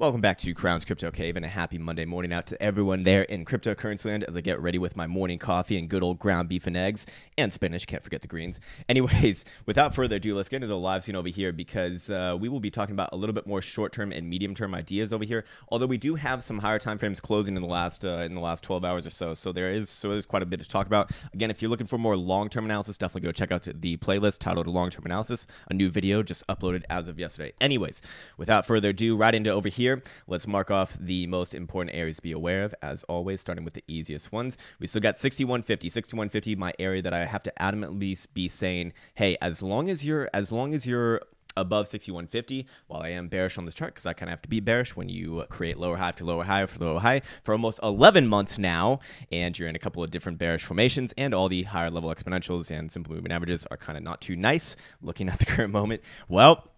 Welcome back to Crown's Crypto Cave and a happy Monday morning out to everyone there in cryptocurrency land as I get ready with my morning coffee and good old ground beef and eggs and spinach. Can't forget the greens. Anyways, without further ado, let's get into the live scene over here because uh, we will be talking about a little bit more short-term and medium-term ideas over here. Although we do have some higher time frames closing in the last uh, in the last 12 hours or so, so there is so there's quite a bit to talk about. Again, if you're looking for more long-term analysis, definitely go check out the playlist titled "Long-Term Analysis," a new video just uploaded as of yesterday. Anyways, without further ado, right into over here here. Let's mark off the most important areas to be aware of, as always, starting with the easiest ones. We still got 6150. 6150, my area that I have to adamantly be saying, hey, as long as you're, as long as you're above 6150 while i am bearish on this chart because i kind of have to be bearish when you create lower high to lower high for lower high for almost 11 months now and you're in a couple of different bearish formations and all the higher level exponentials and simple movement averages are kind of not too nice looking at the current moment well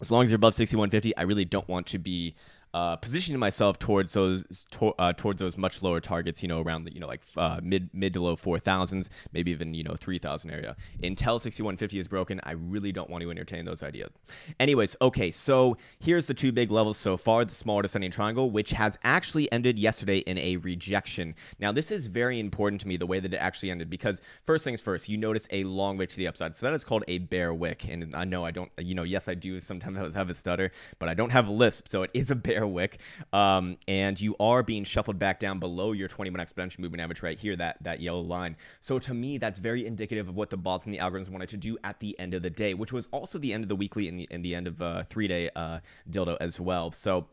as long as you're above 6150 i really don't want to be uh, positioning myself towards those to, uh, towards those much lower targets, you know, around the you know like uh, mid mid to low four thousands, maybe even you know three thousand area. Intel sixty one fifty is broken. I really don't want to entertain those ideas. Anyways, okay, so here's the two big levels so far: the smaller descending triangle, which has actually ended yesterday in a rejection. Now this is very important to me the way that it actually ended because first things first, you notice a long wick to the upside, so that is called a bear wick. And I know I don't, you know, yes I do sometimes have a stutter, but I don't have a lisp, so it is a bear Airwick, um, and you are being shuffled back down below your 21 exponential movement average right here, that, that yellow line. So to me, that's very indicative of what the bots and the algorithms wanted to do at the end of the day, which was also the end of the weekly and the, and the end of uh, three-day uh, dildo as well. So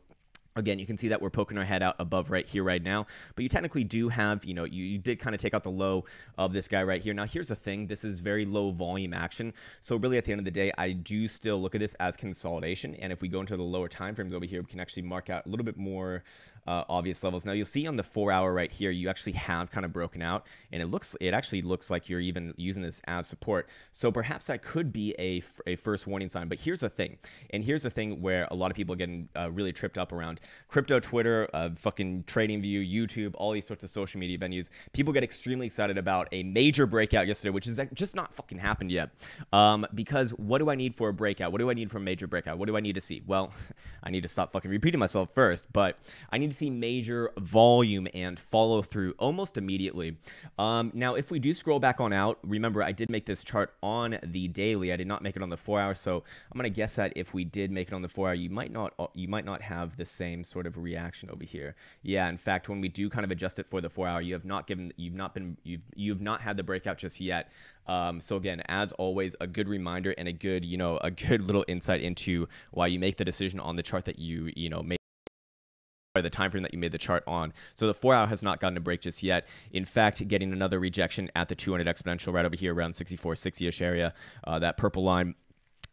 Again, you can see that we're poking our head out above right here right now, but you technically do have, you know, you, you did kind of take out the low of this guy right here. Now, here's the thing. This is very low volume action. So really at the end of the day, I do still look at this as consolidation. And if we go into the lower time frames over here, we can actually mark out a little bit more uh, obvious levels. Now you'll see on the four hour right here, you actually have kind of broken out and it looks, it actually looks like you're even using this as support. So perhaps that could be a, a first warning sign, but here's the thing. And here's the thing where a lot of people are getting uh, really tripped up around crypto, Twitter, uh, fucking trading view, YouTube, all these sorts of social media venues. People get extremely excited about a major breakout yesterday, which is just not fucking happened yet. Um, because what do I need for a breakout? What do I need for a major breakout? What do I need to see? Well, I need to stop fucking repeating myself first, but I need to see major volume and follow through almost immediately. Um, now, if we do scroll back on out, remember I did make this chart on the daily. I did not make it on the four hour, so I'm gonna guess that if we did make it on the four hour, you might not you might not have the same sort of reaction over here. Yeah, in fact, when we do kind of adjust it for the four hour, you have not given you've not been you've you've not had the breakout just yet. Um, so again, as always, a good reminder and a good you know a good little insight into why you make the decision on the chart that you you know make the time frame that you made the chart on. So the four hour has not gotten a break just yet. In fact, getting another rejection at the 200 exponential right over here around 6460-ish area, uh, that purple line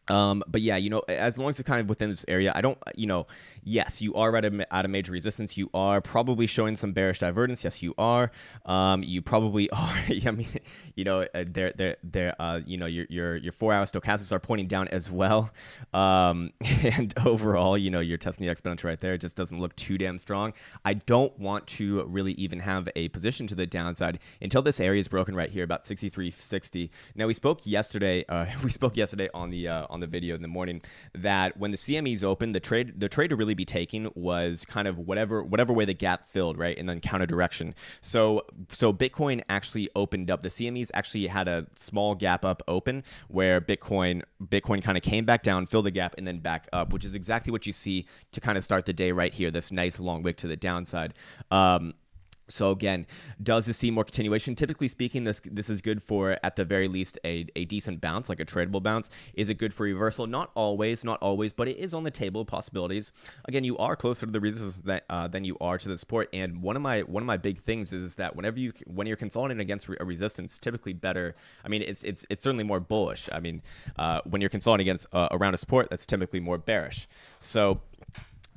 um, but yeah, you know, as long as it's kind of within this area, I don't, you know, yes, you are at a, at a major resistance. You are probably showing some bearish divergence. Yes, you are. Um, you probably are. I mean, you know, uh, there, there, there. uh, you know, your, your, your four hour stochastics are pointing down as well. Um, and overall, you know, you're testing the exponential right there. It just doesn't look too damn strong. I don't want to really even have a position to the downside until this area is broken right here, about 63.60. Now we spoke yesterday, uh, we spoke yesterday on the, uh, on the video in the morning that when the CME's opened, the trade the trade to really be taking was kind of whatever whatever way the gap filled, right, and then counter direction. So so Bitcoin actually opened up. The CME's actually had a small gap up open where Bitcoin Bitcoin kind of came back down, filled the gap, and then back up, which is exactly what you see to kind of start the day right here. This nice long wick to the downside. Um, so again, does this see more continuation? Typically speaking, this this is good for at the very least a, a decent bounce, like a tradable bounce. Is it good for reversal? Not always, not always, but it is on the table of possibilities. Again, you are closer to the resistance that, uh, than you are to the support. And one of my one of my big things is, is that whenever you when you're consolidating against a resistance, typically better. I mean, it's it's it's certainly more bullish. I mean, uh, when you're consolidating against uh, around a support, that's typically more bearish. So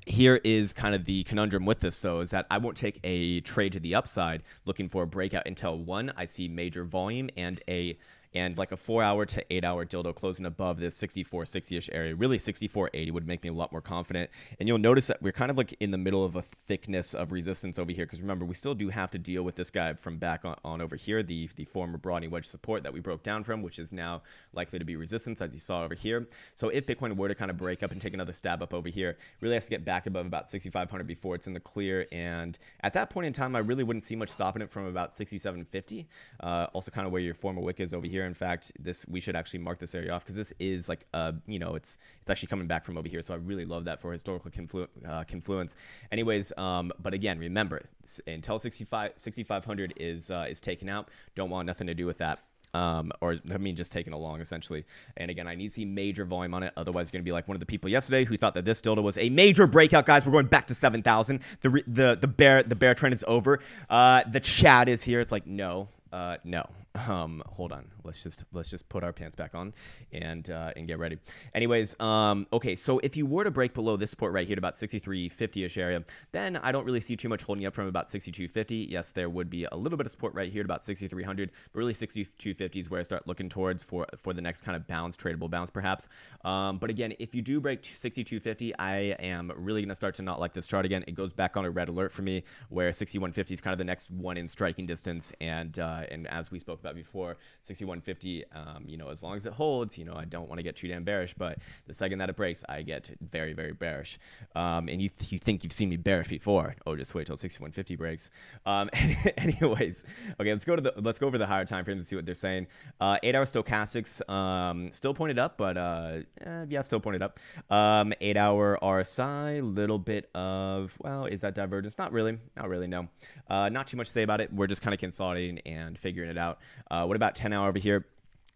here is kind of the conundrum with this though is that I won't take a trade to the upside looking for a breakout until one I see major volume and a and like a four hour to eight hour dildo closing above this 64 60ish area really 64 80 would make me a lot more confident and you'll notice that we're kind of like in the middle of a thickness of resistance over here because remember we still do have to deal with this guy from back on, on, over here the the former broadening wedge support that we broke down from which is now likely to be resistance as you saw over here so if bitcoin were to kind of break up and take another stab up over here really has to get back above about 6500 before it's in the clear and at that point in time i really wouldn't see much stopping it from about 6750 uh, also kind of where your former wick is over here in fact, this we should actually mark this area off because this is like uh you know it's it's actually coming back from over here. So I really love that for historical conflu uh, confluence. Anyways, um, but again, remember Intel 65 6500 is uh, is taken out. Don't want nothing to do with that. Um, or I mean, just taken along essentially. And again, I need to see major volume on it. Otherwise, you're gonna be like one of the people yesterday who thought that this dildo was a major breakout. Guys, we're going back to 7,000. The the the bear the bear trend is over. Uh, the chat is here. It's like no, uh, no um, hold on let's just let's just put our pants back on and uh, and get ready anyways um, okay so if you were to break below this support right here to about 6350ish area then i don't really see too much holding up from about 6250 yes there would be a little bit of support right here to about 6300 but really 6250 is where i start looking towards for for the next kind of bounce tradable bounce perhaps um, but again if you do break 6250 i am really going to start to not like this chart again it goes back on a red alert for me where 6150 is kind of the next one in striking distance and uh, and as we spoke about about before, 6150, um, you know, as long as it holds, you know, I don't want to get too damn bearish, but the second that it breaks, I get very, very bearish. Um, and you, th you think you've seen me bearish before. Oh, just wait till 6150 breaks. Um, anyways, okay, let's go to the, let's go over the higher time frames and see what they're saying. Uh, eight hour stochastics, um, still pointed up, but uh, eh, yeah, still pointed up. Um, eight hour RSI, little bit of, well, is that divergence? Not really, not really, no. Uh, not too much to say about it. We're just kind of consolidating and figuring it out. Uh, what about 10 hour over here?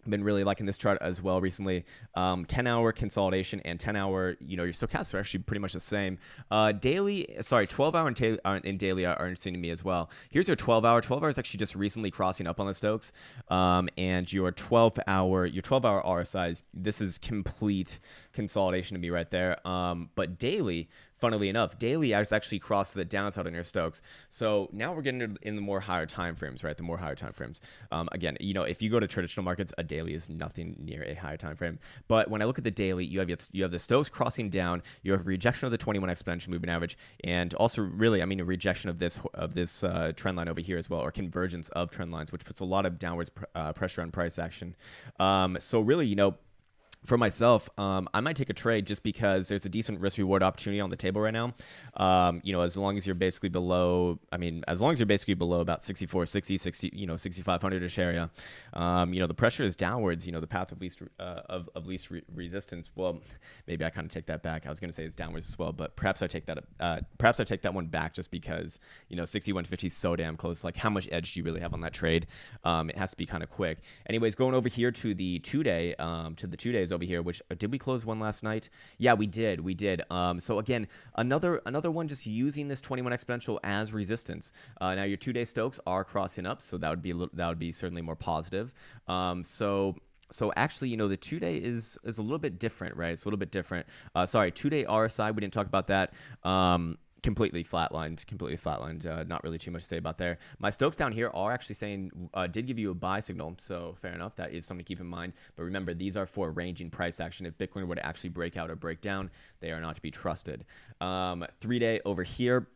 been really liking this chart as well recently. Um, 10 hour consolidation and 10 hour, you know, your stochastics are actually pretty much the same. Uh, daily, sorry, 12 hour and, uh, and daily are, are interesting to me as well. Here's your 12 hour. 12 hour is actually just recently crossing up on the Stokes. Um, and your 12 hour, your 12 hour RSI, is, this is complete consolidation to me right there. Um, but daily, funnily enough, daily has actually crossed the downside on your Stokes. So now we're getting in the more higher time frames, right? The more higher time frames. Um, again, you know, if you go to traditional markets, a daily is nothing near a higher time frame. But when I look at the daily, you have you have the Stokes crossing down, you have rejection of the 21 exponential moving average, and also really, I mean, a rejection of this of this uh, trend line over here as well, or convergence of trend lines, which puts a lot of downwards pr- uh, pressure on price action. Um, so really, you know, for myself, um, I might take a trade just because there's a decent risk reward opportunity on the table right now. Um, you know, as long as you're basically below, I mean, as long as you're basically below about 64, 60, 60 you know, 6,500 ish area, um, you know, the pressure is downwards. You know, the path of least uh, of, of least re- resistance. Well, maybe I kind of take that back. I was going to say it's downwards as well, but perhaps I take that. Uh, perhaps I take that one back just because you know 6150 is so damn close. Like, how much edge do you really have on that trade? Um, it has to be kind of quick. Anyways, going over here to the two day, um, to the two days over here, which uh, did we close one last night? Yeah, we did. We did. Um, so again, another another one just using this 21 exponential as resistance. Uh, now your two-day stokes are crossing up, so that would be little, that would be certainly more positive. Um, so so actually, you know, the two day is is a little bit different, right? It's a little bit different. Uh, sorry, two day RSI. We didn't talk about that. Um, completely flatlined, completely flatlined. Uh, not really too much to say about there. My Stokes down here are actually saying uh, did give you a buy signal, so fair enough. That is something to keep in mind. But remember, these are for ranging price action. If Bitcoin were to actually break out or break down, they are not to be trusted. Um, three day over here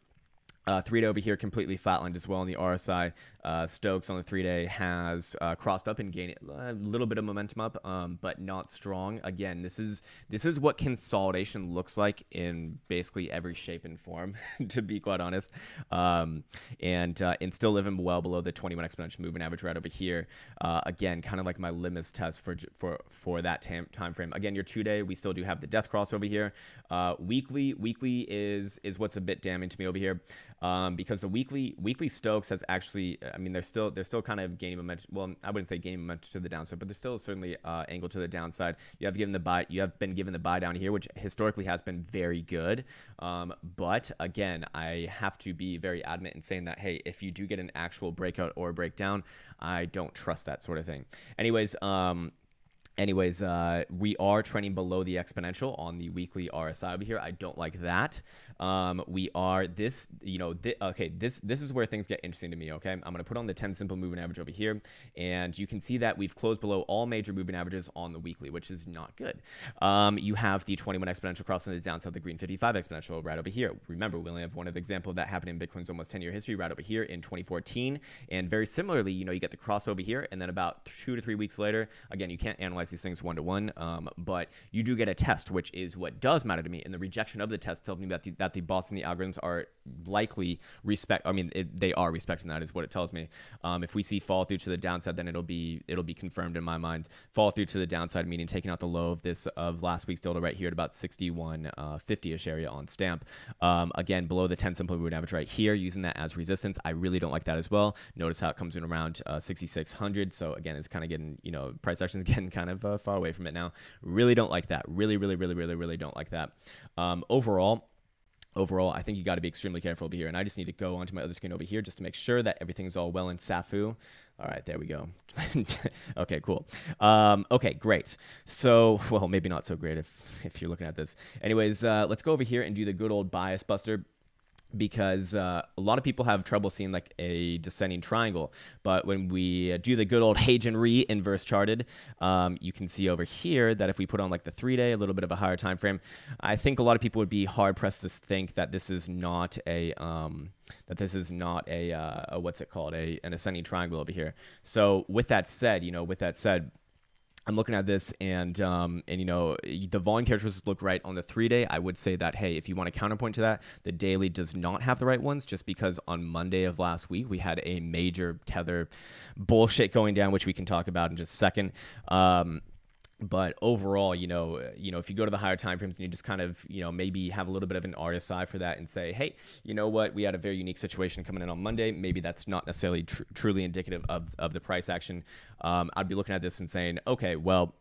uh, three day over here completely flatlined as well in the RSI. Uh, Stokes on the three day has uh, crossed up and gained a little bit of momentum up, um, but not strong. Again, this is this is what consolidation looks like in basically every shape and form, to be quite honest. Um, and uh, and still living well below the 21 exponential moving average right over here. Uh, again, kind of like my limits test for for for that tam- time frame. Again, your two day, we still do have the death cross over here. Uh, weekly, weekly is is what's a bit damning to me over here um, because the weekly weekly Stokes has actually, I mean, they're still they're still kind of gaining momentum. Well, I wouldn't say gaining momentum to the downside, but they're still certainly uh, angle to the downside. You have given the buy, you have been given the buy down here, which historically has been very good. Um, but again, I have to be very adamant in saying that hey, if you do get an actual breakout or breakdown, I don't trust that sort of thing. Anyways, um, anyways, uh, we are trending below the exponential on the weekly RSI over here. I don't like that. Um, we are this, you know, th okay, this this is where things get interesting to me. Okay, I'm gonna put on the 10 simple moving average over here, and you can see that we've closed below all major moving averages on the weekly, which is not good. Um, you have the 21 exponential crossing the downside, the green 55 exponential right over here. Remember, we only have one of example that happened in Bitcoin's almost 10 year history right over here in 2014, and very similarly, you know, you get the cross over here, and then about two to three weeks later, again, you can't analyze these things one to one, but you do get a test, which is what does matter to me. And the rejection of the test tells me that the, that the bots and the algorithms are likely respect. I mean, it, they are respecting that is what it tells me. Um, if we see fall through to the downside, then it'll be it'll be confirmed in my mind. Fall through to the downside, meaning taking out the low of this of last week's delta right here at about 6150 uh, ish area on stamp. Um, again, below the 10 simple moving average right here, using that as resistance. I really don't like that as well. Notice how it comes in around uh, 6600. So again, it's kind of getting you know price is getting kind of of uh, far away from it now. Really don't like that. Really, really, really, really, really don't like that. Um, overall, overall, I think you got to be extremely careful over here. And I just need to go onto my other screen over here just to make sure that everything's all well in Safu. All right, there we go. okay, cool. Um, okay, great. So, well, maybe not so great if, if you're looking at this. Anyways, uh, let's go over here and do the good old bias buster because uh, a lot of people have trouble seeing like a descending triangle. But when we uh, do the good old Hagen Re inverse charted, um, you can see over here that if we put on like the three day, a little bit of a higher time frame, I think a lot of people would be hard pressed to think that this is not a um, that this is not a, uh, a what's it called a an ascending triangle over here. So with that said, you know, with that said I'm looking at this and um, and you know the volume characteristics look right on the three day. I would say that hey, if you want a counterpoint to that, the daily does not have the right ones just because on Monday of last week we had a major tether bullshit going down, which we can talk about in just a second. Um, but overall, you know, uh, you know, if you go to the higher time frames and you just kind of, you know, maybe have a little bit of an RSI eye for that and say, hey, you know what, we had a very unique situation coming in on Monday. Maybe that's not necessarily tr truly indicative of, of the price action. Um, I'd be looking at this and saying, okay, well,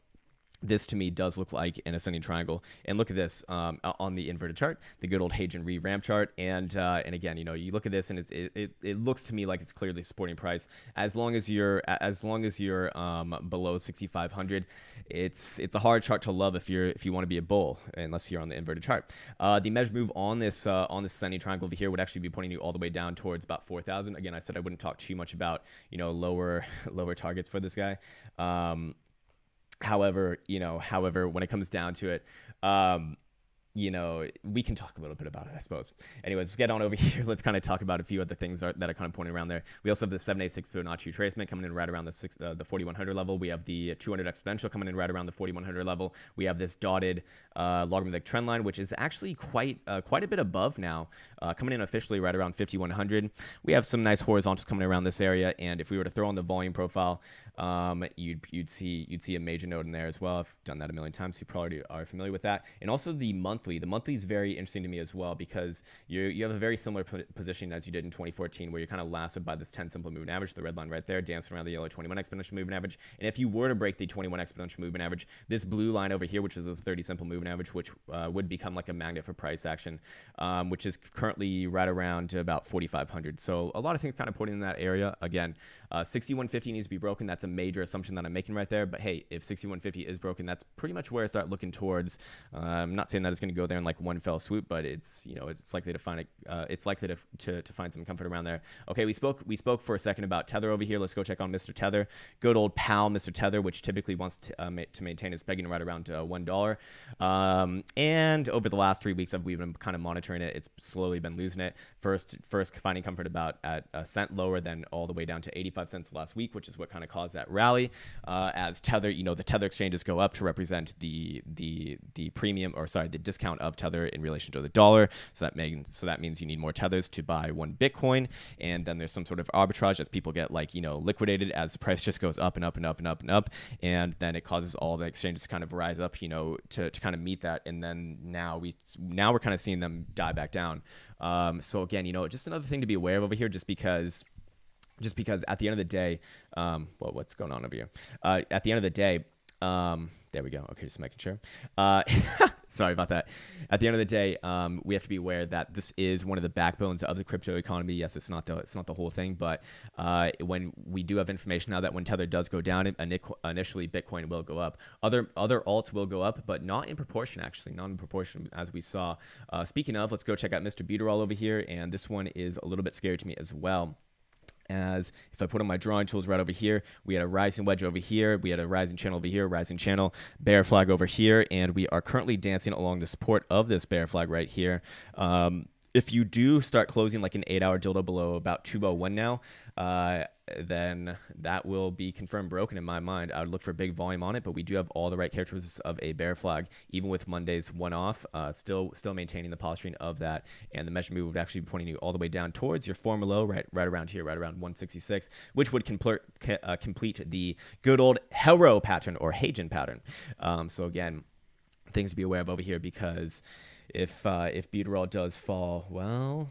this to me does look like an ascending triangle. And look at this um, on the inverted chart, the good old Hagen Re ramp chart. And uh, and again, you know, you look at this and it's, it, it, it, looks to me like it's clearly supporting price. As long as you're as long as you're um, below 6,500, it's it's a hard chart to love if you're if you want to be a bull, unless you're on the inverted chart. Uh, the measure move on this uh, on this ascending triangle over here would actually be pointing you all the way down towards about 4,000. Again, I said I wouldn't talk too much about you know lower lower targets for this guy. Um, However, you know, however, when it comes down to it, um, you know, we can talk a little bit about it, I suppose. Anyways, let's get on over here. Let's kind of talk about a few other things that are kind of pointing around there. We also have the 786 Fibonacci retracement coming in right around the six, uh, the 4100 level. We have the 200 exponential coming in right around the 4100 level. We have this dotted uh, logarithmic trend line, which is actually quite uh, quite a bit above now, uh, coming in officially right around 5100. We have some nice horizontals coming around this area, and if we were to throw on the volume profile, um, you'd you'd see you'd see a major node in there as well. I've done that a million times. you probably are familiar with that, and also the month monthly. The monthly is very interesting to me as well because you you have a very similar position as you did in 2014, where you're kind of lassoed by this 10 simple moving average, the red line right there, dancing around the yellow 21 exponential moving average. And if you were to break the 21 exponential moving average, this blue line over here, which is a 30 simple moving average, which uh, would become like a magnet for price action, um, which is currently right around about 4,500. So a lot of things kind of pointing in that area. Again, uh, 6150 needs to be broken. That's a major assumption that I'm making right there. But hey, if 6150 is broken, that's pretty much where I start looking towards. Uh, I'm not saying that it's going to to go there in like one fell swoop, but it's you know it's, likely to find it. uh, it's likely to, to, to find some comfort around there. Okay, we spoke we spoke for a second about Tether over here. Let's go check on Mr. Tether, good old pal Mr. Tether, which typically wants to, uh, ma to maintain its pegging right around uh, one dollar. Um, and over the last three weeks, we've been kind of monitoring it. It's slowly been losing it. First, first finding comfort about at a cent lower, then all the way down to 85 cents last week, which is what kind of caused that rally. Uh, as Tether, you know, the Tether exchanges go up to represent the the the premium or sorry the discount discount of Tether in relation to the dollar. So that means so that means you need more Tethers to buy one Bitcoin, and then there's some sort of arbitrage as people get like you know liquidated as the price just goes up and up and up and up and up, and then it causes all the exchanges to kind of rise up, you know, to, to kind of meet that, and then now we now we're kind of seeing them die back down. Um, so again, you know, just another thing to be aware of over here, just because just because at the end of the day, um, well, what's going on over here? Uh, at the end of the day, um, there we go. Okay, just making sure. Uh, Sorry about that. At the end of the day, um, we have to be aware that this is one of the backbones of the crypto economy. Yes, it's not the it's not the whole thing, but uh, when we do have information now that when Tether does go down, initially Bitcoin will go up. Other other alts will go up, but not in proportion. Actually, not in proportion as we saw. Uh, speaking of, let's go check out Mr. Buterol over here, and this one is a little bit scary to me as well as if I put on my drawing tools right over here, we had a rising wedge over here, we had a rising channel over here, rising channel, bear flag over here, and we are currently dancing along the support of this bear flag right here. Um, if you do start closing like an eight hour dildo below about 201 now, uh, then that will be confirmed broken in my mind. I would look for big volume on it, but we do have all the right characteristics of a bear flag, even with Monday's one off, uh, still still maintaining the posturing of that. And the measure move would actually be pointing you all the way down towards your former low, right right around here, right around 166, which would complete, uh, complete the good old Hero pattern or Hagen pattern. Um, so again, things to be aware of over here because if uh, if Buterol does fall, well,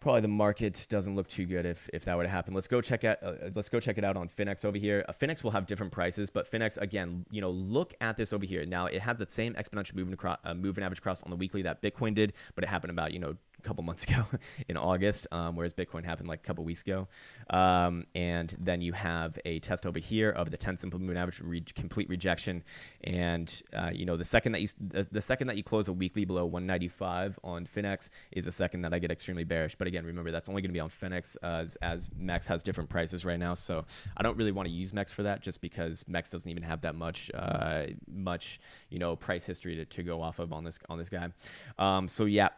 probably the market doesn't look too good if, if that would happen. Let's go check out uh, uh, let's go check it out on Finex over here. Uh, Finex will have different prices, but Finex again, you know, look at this over here. Now it has the same exponential moving uh, across, uh, moving average cross on the weekly that Bitcoin did, but it happened about you know couple months ago in August, um, whereas Bitcoin happened like a couple weeks ago. Um, and then you have a test over here of the 10 simple moving average re- complete rejection. And uh, you know the second that you the, second that you close a weekly below 195 on Finex is a second that I get extremely bearish. But again, remember that's only going to be on Finex as as Max has different prices right now. So I don't really want to use Max for that just because Max doesn't even have that much uh, much you know price history to, to go off of on this on this guy. Um, so yeah,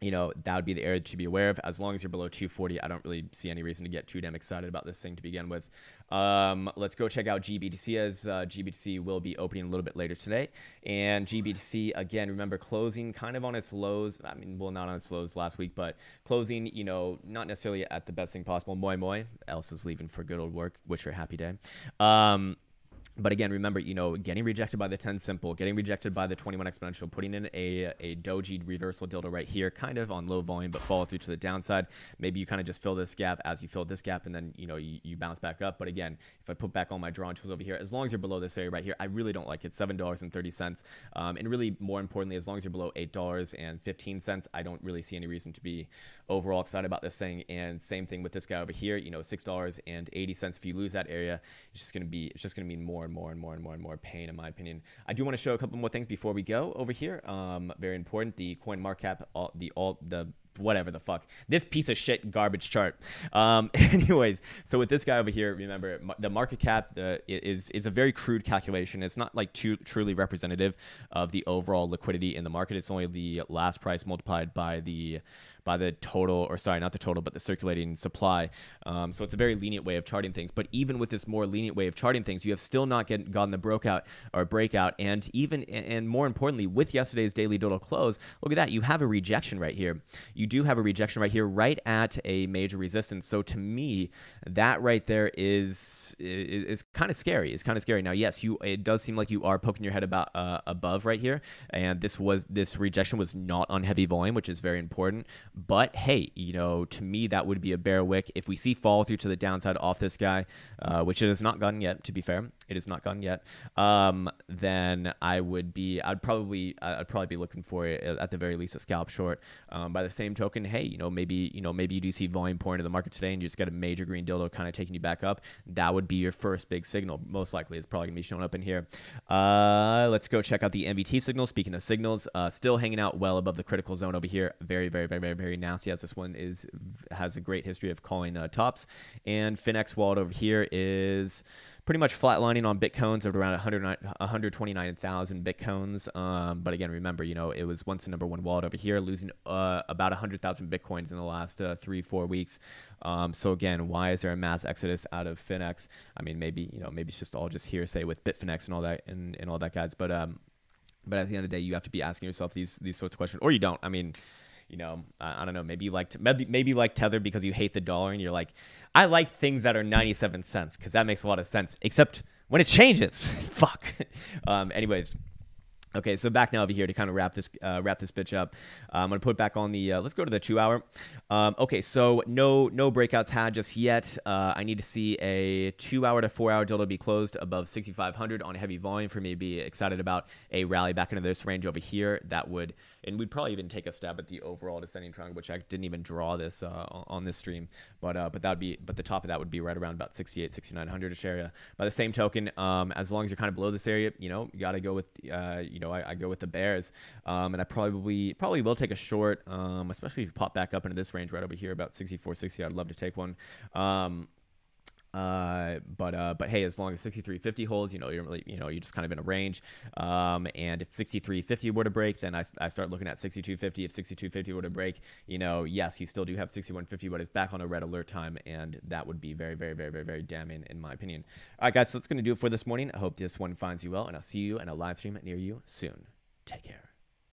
you know, that would be the area to be aware of. As long as you're below 240, I don't really see any reason to get too damn excited about this thing to begin with. Um, let's go check out GBTC as uh, GBTC will be opening a little bit later today. And GBTC, again, remember closing kind of on its lows. I mean, well, not on its lows last week, but closing, you know, not necessarily at the best thing possible. Moi moi, else is leaving for good old work. Wish her a happy day. Um, but again, remember, you know, getting rejected by the 10 simple, getting rejected by the 21 exponential, putting in a, a doji reversal dildo right here, kind of on low volume, but follow through to the downside. Maybe you kind of just fill this gap as you fill this gap and then, you know, you, you bounce back up. But again, if I put back all my drawing tools over here, as long as you're below this area right here, I really don't like it. $7.30. Um, and really, more importantly, as long as you're below $8.15, I don't really see any reason to be overall excited about this thing. And same thing with this guy over here, you know, $6.80. If you lose that area, it's just going to be, it's just going to mean more and more and more and more and more pain, in my opinion. I do want to show a couple more things before we go over here. Um, very important. The coin market cap, all, the all the whatever the fuck this piece of shit garbage chart um anyways so with this guy over here remember the market cap the is is a very crude calculation it's not like too truly representative of the overall liquidity in the market it's only the last price multiplied by the by the total, or sorry, not the total, but the circulating supply. Um, so it's a very lenient way of charting things. But even with this more lenient way of charting things, you have still not get, gotten the breakout or breakout. And even, and more importantly, with yesterday's daily total close, look at that. You have a rejection right here. You do have a rejection right here, right at a major resistance. So to me, that right there is is, is kind of scary. It's kind of scary. Now, yes, you it does seem like you are poking your head about uh, above right here, and this was this rejection was not on heavy volume, which is very important. But hey, you know, to me, that would be a bear wick. If we see follow through to the downside off this guy, uh, which it has not gotten yet, to be fair, it is not gone yet, um, then I would be, I'd probably, I'd probably be looking for it uh, at the very least a scalp short. Um, by the same token, hey, you know, maybe, you know, maybe you do see volume pouring into the market today and you just get a major green dildo kind of taking you back up. That would be your first big signal. Most likely it's probably gonna be showing up in here. Uh, let's go check out the MBT signal. Speaking of signals, uh, still hanging out well above the critical zone over here. Very, very, very, very, very nasty as this one is, has a great history of calling uh, tops and Finex wallet over here is pretty much flatlining on bitcoins at around 100, 129,000 bitcoins. Um, but again, remember, you know, it was once the number one wallet over here, losing uh, about 100,000 bitcoins in the last uh, three, four weeks. Um, so again, why is there a mass exodus out of Finex? I mean, maybe, you know, maybe it's just all just hearsay with Bitfinex and all that and, and all that guys. But, um, but at the end of the day, you have to be asking yourself these, these sorts of questions or you don't. I mean, you know, I, I don't know, maybe you like maybe, maybe you like Tether because you hate the dollar and you're like, I like things that are 97 cents because that makes a lot of sense, except when it changes. Fuck. Um, anyways. Okay, so back now over here to kind of wrap this uh, wrap this bitch up. Uh, I'm gonna put back on the. Uh, let's go to the two hour. Um, okay, so no no breakouts had just yet. Uh, I need to see a two hour to four hour dildo be closed above 6,500 on heavy volume for me to be excited about a rally back into this range over here. That would and we'd probably even take a stab at the overall descending triangle, which I didn't even draw this uh, on this stream. But uh, but that would be but the top of that would be right around about 68 6,900 area. By the same token, um, as long as you're kind of below this area, you know you gotta go with you you know, I, I go with the Bears, um, and I probably probably will take a short, um, especially if you pop back up into this range right over here, about 64, 60. I'd love to take one. Um, uh, but uh, but hey, as long as 6350 holds, you know, you're really, you know, you're just kind of in a range. Um, and if 6350 were to break, then I, I start looking at 6250. If 6250 were to break, you know, yes, you still do have 6150, but it's back on a red alert time, and that would be very, very, very, very, very damning in my opinion. All right, guys, so that's gonna do it for this morning. I hope this one finds you well, and I'll see you in a live stream near you soon. Take care.